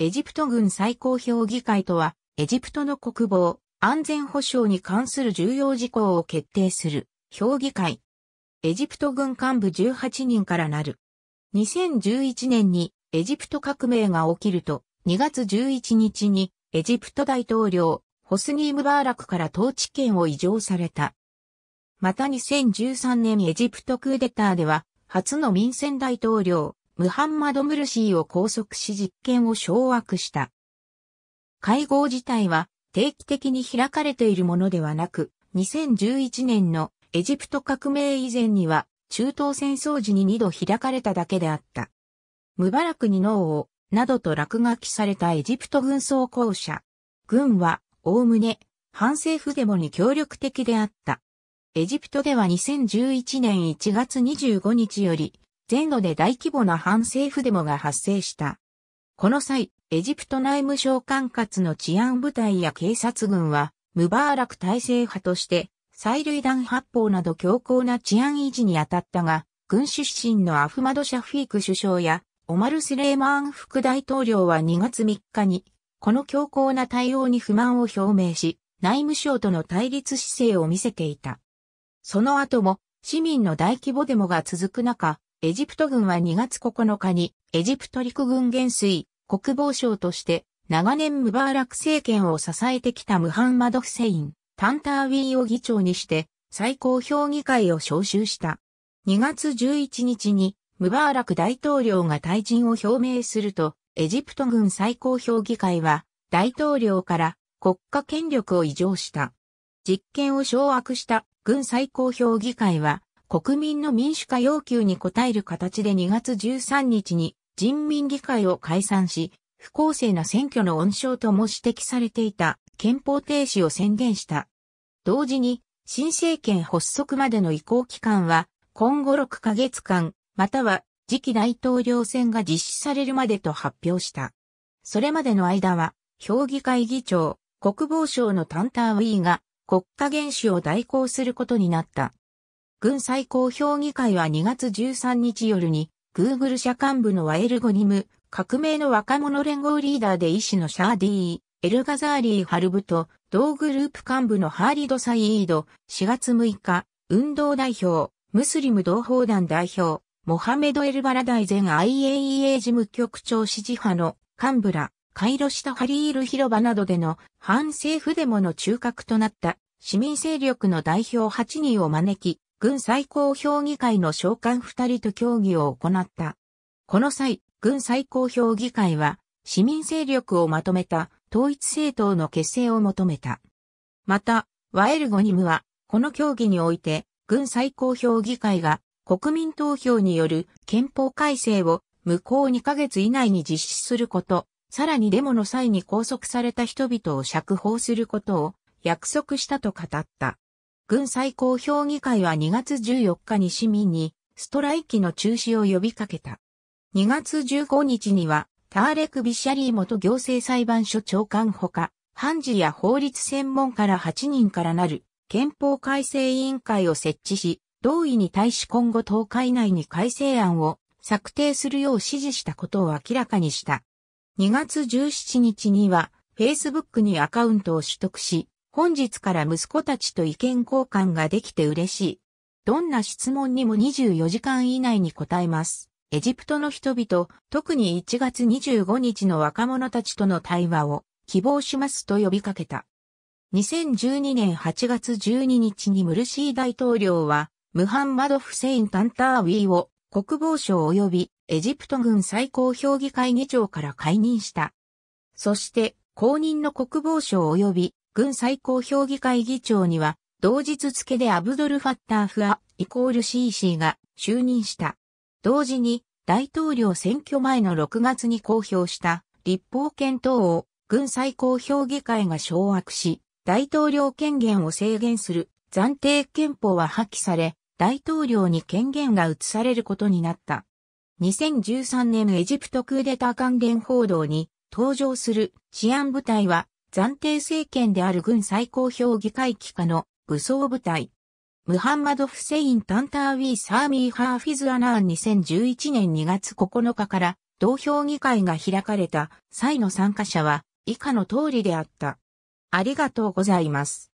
エジプト軍最高評議会とは、エジプトの国防、安全保障に関する重要事項を決定する、評議会。エジプト軍幹部18人からなる。2011年にエジプト革命が起きると、2月11日にエジプト大統領、ホスニー・ムバーラクから統治権を移譲された。また2013年エジプトクーデターでは、初の民選大統領、ムハンマド・ムルシーを拘束し実権を掌握した。会合自体は定期的に開かれているものではなく、2011年のエジプト革命以前には中東戦争時に2度開かれただけであった。ムバラクにノーを、などと落書きされたエジプト軍装校舎。軍は、おおむね、反政府デモに協力的であった。エジプトでは2011年1月25日より、全土で大規模な反政府デモが発生した。この際、エジプト内務省管轄の治安部隊や警察軍は、ムバーラク体制派として、催涙弾発砲など強硬な治安維持に当たったが、軍出身のアフマド・シャフィーク首相や、オマル・スレーマーン副大統領は2月3日に、この強硬な対応に不満を表明し、内務省との対立姿勢を見せていた。その後も、市民の大規模デモが続く中、エジプト軍は2月9日にエジプト陸軍元帥国防省として長年ムバーラク政権を支えてきたムハンマド・フセイン、タンターウィーを議長にして最高評議会を招集した。2月11日にムバーラク大統領が退陣を表明すると、エジプト軍最高評議会は大統領から国家権力を移譲した。実権を掌握した軍最高評議会は国民の民主化要求に応える形で2月13日に人民議会を解散し、不公正な選挙の温床とも指摘されていた憲法停止を宣言した。同時に、新政権発足までの移行期間は、今後6ヶ月間、または次期大統領選が実施されるまでと発表した。それまでの間は、評議会議長、国防省のタンターウィーが国家元首を代行することになった。軍最高評議会は2月13日夜に、Google 社幹部のワエルゴニム、革命の若者連合リーダーで医師のシャーディー、エルガザーリー・ハルブと、同グループ幹部のハーリド・サイード、4月6日、運動代表、ムスリム同胞団代表、モハメド・エルバラ大前 IAEA 事務局長支持派の幹部ら、カイロシタ・ハリール広場などでの反政府デモの中核となった市民勢力の代表8人を招き、軍最高評議会の召喚二人と協議を行った。この際、軍最高評議会は、市民勢力をまとめた統一政党の結成を求めた。また、ワエルゴニムは、この協議において、軍最高評議会が国民投票による憲法改正を無効2ヶ月以内に実施すること、さらにデモの際に拘束された人々を釈放することを約束したと語った。軍最高評議会は2月14日に市民にストライキの中止を呼びかけた。2月15日にはターレク・ビシャリー元行政裁判所長官ほか、判事や法律専門家ら8人からなる憲法改正委員会を設置し、同意に対し今後10日以内に改正案を策定するよう指示したことを明らかにした。2月17日には、Facebook にアカウントを取得し、本日から息子たちと意見交換ができて嬉しい。どんな質問にも24時間以内に答えます。エジプトの人々、特に1月25日の若者たちとの対話を希望しますと呼びかけた。2012年8月12日にムルシー大統領は、ムハンマド・フセイン・タンターウィーを国防省及びエジプト軍最高評議会議長から解任した。そして、公認の国防省及び軍最高評議会議長には、同日付でアブドル・ファッター・フア、イコール CC が就任した。同時に、大統領選挙前の6月に公表した立法権等を軍最高評議会が掌握し、大統領権限を制限する暫定憲法は破棄され、大統領に権限が移されることになった。2013年エジプトクーデター関連報道に登場する治安部隊は暫定政権である軍最高評議会機下の武装部隊。ムハンマド・フセイン・タンターウィー・サーミー・ハーフィズ・アナーン2011年2月9日から同評議会が開かれた際の参加者は以下の通りであった。ありがとうございます。